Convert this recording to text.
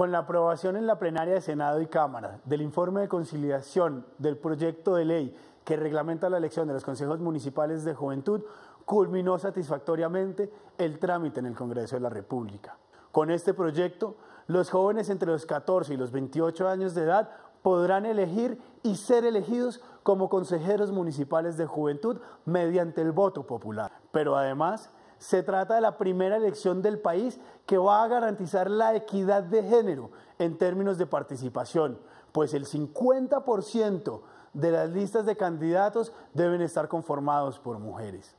con la aprobación en la plenaria de Senado y Cámara del informe de conciliación del proyecto de ley que reglamenta la elección de los consejos municipales de juventud, culminó satisfactoriamente el trámite en el Congreso de la República. Con este proyecto, los jóvenes entre los 14 y los 28 años de edad podrán elegir y ser elegidos como consejeros municipales de juventud mediante el voto popular. Pero además, se trata de la primera elección del país que va a garantizar la equidad de género en términos de participación, pues el 50% de las listas de candidatos deben estar conformados por mujeres.